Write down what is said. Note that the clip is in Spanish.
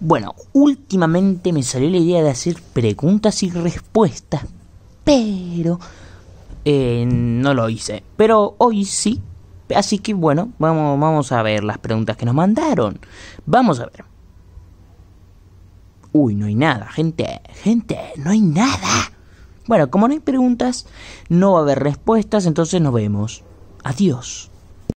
Bueno, últimamente me salió la idea de hacer preguntas y respuestas, pero eh, no lo hice. Pero hoy sí, así que bueno, vamos, vamos a ver las preguntas que nos mandaron. Vamos a ver. Uy, no hay nada, gente, gente, no hay nada. Bueno, como no hay preguntas, no va a haber respuestas, entonces nos vemos. Adiós.